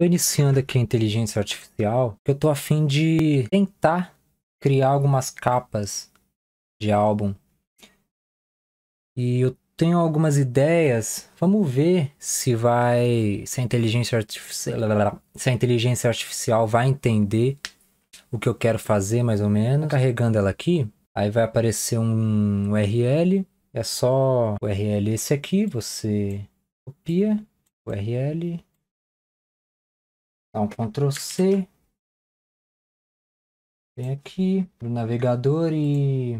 Tô iniciando aqui a inteligência artificial, que eu tô afim de tentar criar algumas capas de álbum. E eu tenho algumas ideias. Vamos ver se vai. Se a inteligência artificial. Se a inteligência artificial vai entender o que eu quero fazer, mais ou menos. Carregando ela aqui, aí vai aparecer um URL. É só o URL esse aqui. Você copia o URL. Dá um Ctrl C. Vem aqui no navegador e...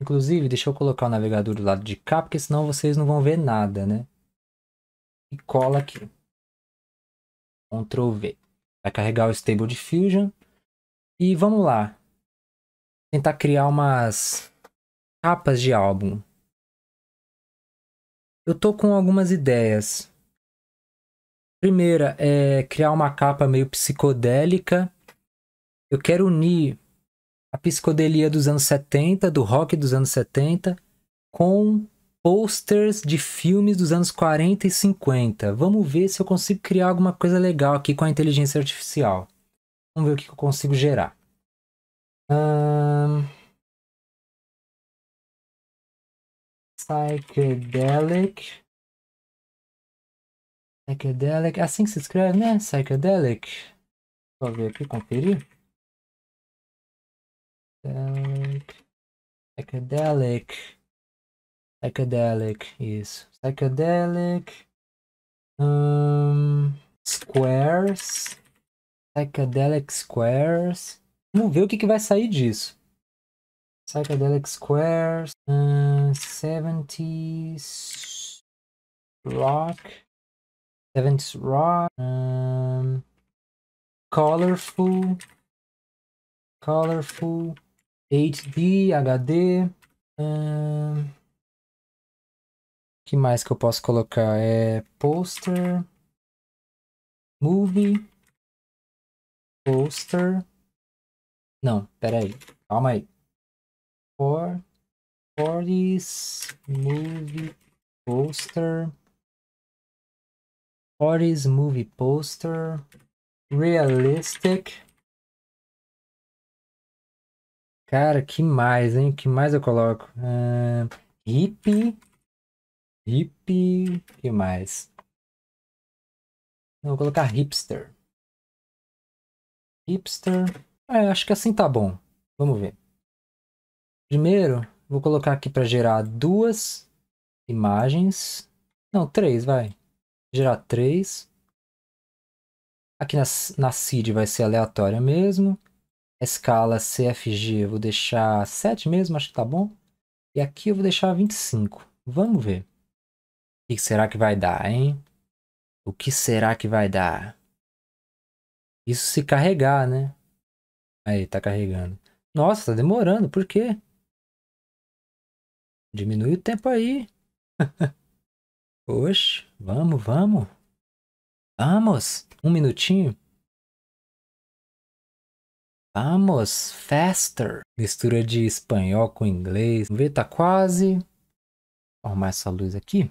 Inclusive, deixa eu colocar o navegador do lado de cá, porque senão vocês não vão ver nada, né? E cola aqui. Ctrl V. Vai carregar o Stable Diffusion. E vamos lá. Tentar criar umas capas de álbum. Eu tô com algumas ideias. Primeira é criar uma capa meio psicodélica. Eu quero unir a psicodelia dos anos 70, do rock dos anos 70, com posters de filmes dos anos 40 e 50. Vamos ver se eu consigo criar alguma coisa legal aqui com a inteligência artificial. Vamos ver o que eu consigo gerar. Um... Psychedelic Psychedelic, é assim que se escreve, né? Psychedelic. Vou ver aqui, conferir. Psychedelic. Psychedelic. Psychedelic, isso. Psychedelic. Um, squares. Psychedelic Squares. Vamos ver o que, que vai sair disso. Psychedelic Squares. Uh, hum, 70s. Rock. Events Rock. Um, colorful. Colorful. HD, HD. Um, que mais que eu posso colocar? É poster. Movie. Poster. Não, pera aí. Calma aí. For 40s movie poster 40s movie poster, realistic. Cara, que mais, hein? Que mais eu coloco? Uh, hippie. Hippie. que mais? vou colocar hipster. Hipster. É, acho que assim tá bom. Vamos ver. Primeiro, vou colocar aqui para gerar duas imagens. Não, três, vai gerar 3. Aqui na, na seed vai ser aleatória mesmo. escala CFG vou deixar 7 mesmo, acho que tá bom. E aqui eu vou deixar 25. Vamos ver. O que será que vai dar, hein? O que será que vai dar? Isso se carregar, né? Aí, tá carregando. Nossa, tá demorando, por quê? Diminui o tempo aí. Oxe, vamos, vamos. Vamos, um minutinho. Vamos, faster. Mistura de espanhol com inglês. Vamos ver, tá quase. Vou arrumar essa luz aqui.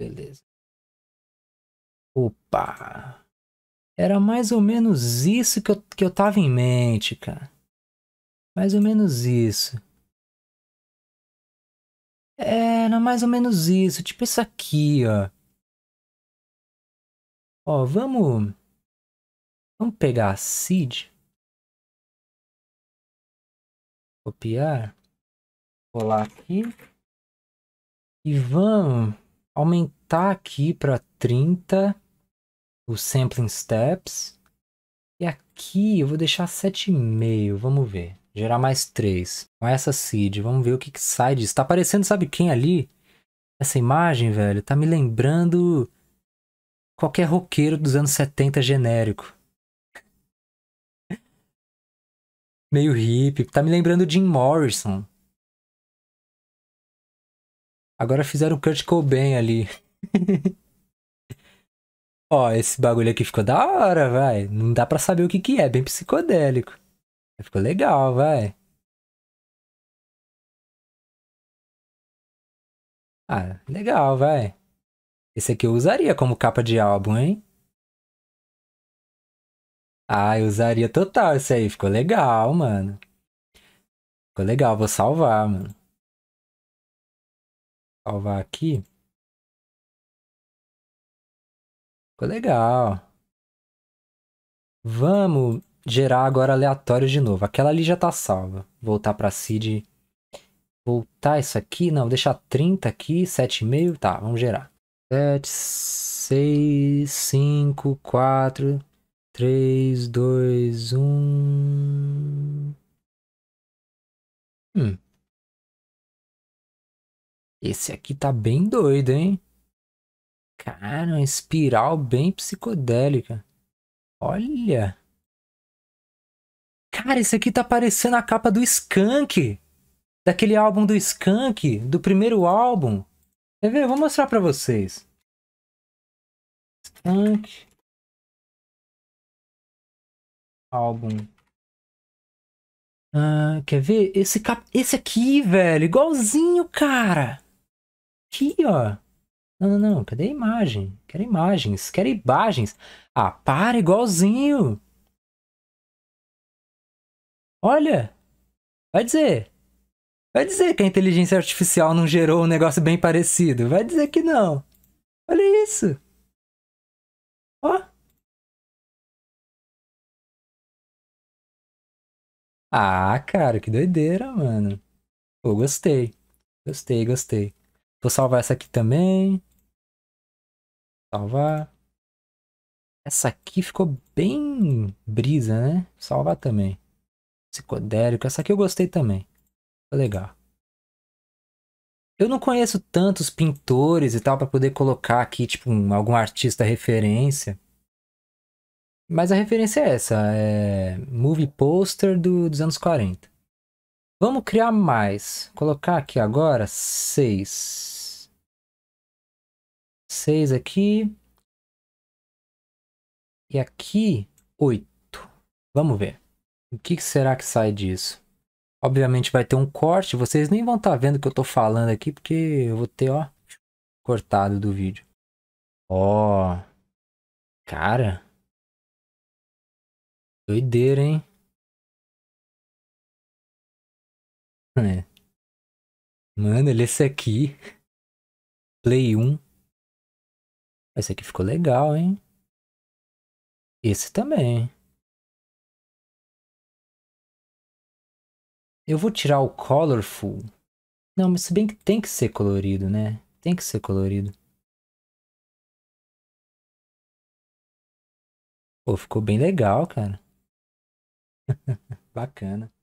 Beleza. Opa. Era mais ou menos isso que eu, que eu tava em mente, cara. Mais ou menos isso. Era mais ou menos isso, tipo isso aqui, ó. Ó, vamos. Vamos pegar a seed. Copiar. Colar aqui. E vamos aumentar aqui para 30 os sampling steps. E aqui eu vou deixar 7,5, vamos ver. Gerar mais 3. Com essa seed, vamos ver o que, que sai disso. Tá aparecendo sabe quem ali? Essa imagem, velho, tá me lembrando qualquer roqueiro dos anos 70 genérico. Meio hippie, tá me lembrando Jim Morrison. Agora fizeram Kurt Cobain ali. Ó, esse bagulho aqui ficou da hora, vai. Não dá pra saber o que que é, bem psicodélico. Ficou legal, vai. Ah, legal, vai. Esse aqui eu usaria como capa de álbum, hein? Ah, eu usaria total esse aí. Ficou legal, mano. Ficou legal, vou salvar, mano. Salvar aqui. Ficou legal. Vamos gerar agora aleatório de novo. Aquela ali já tá salva. Voltar pra seed. Voltar isso aqui. Não, deixar 30 aqui, 7,5. Tá, vamos gerar. 7, 6, 5, 4, 3, 2, 1. Hum. Esse aqui tá bem doido, hein? Cara, uma espiral bem psicodélica. Olha. Cara, isso aqui tá parecendo a capa do Skunk, Daquele álbum do Skunk, do primeiro álbum. Quer ver? Eu vou mostrar pra vocês. Skunk. Álbum. Ah, quer ver? Esse, cap... Esse aqui, velho. Igualzinho, cara. Aqui, ó. Não, não, não, cadê a imagem? Quero imagens, quero imagens. Ah, para igualzinho. Olha, vai dizer. Vai dizer que a inteligência artificial não gerou um negócio bem parecido. Vai dizer que não. Olha isso. Ó. Ah, cara, que doideira, mano. Eu gostei. Gostei, gostei. Vou salvar essa aqui também. Salvar. Essa aqui ficou bem brisa, né? Salvar também. Psicodélico. Essa aqui eu gostei também. Ficou legal. Eu não conheço tantos pintores e tal para poder colocar aqui, tipo, um, algum artista referência. Mas a referência é essa, é movie poster do, dos anos 40. Vamos criar mais. Colocar aqui agora seis. 6 aqui. E aqui, 8. Vamos ver. O que será que sai disso? Obviamente vai ter um corte. Vocês nem vão estar tá vendo o que eu estou falando aqui, porque eu vou ter, ó, cortado do vídeo. Ó. Oh, cara. Doideira, hein? É. Mano, é esse aqui. Play 1. Esse aqui ficou legal, hein? Esse também. Eu vou tirar o colorful. Não, mas se bem que tem que ser colorido, né? Tem que ser colorido. Pô, ficou bem legal, cara. Bacana.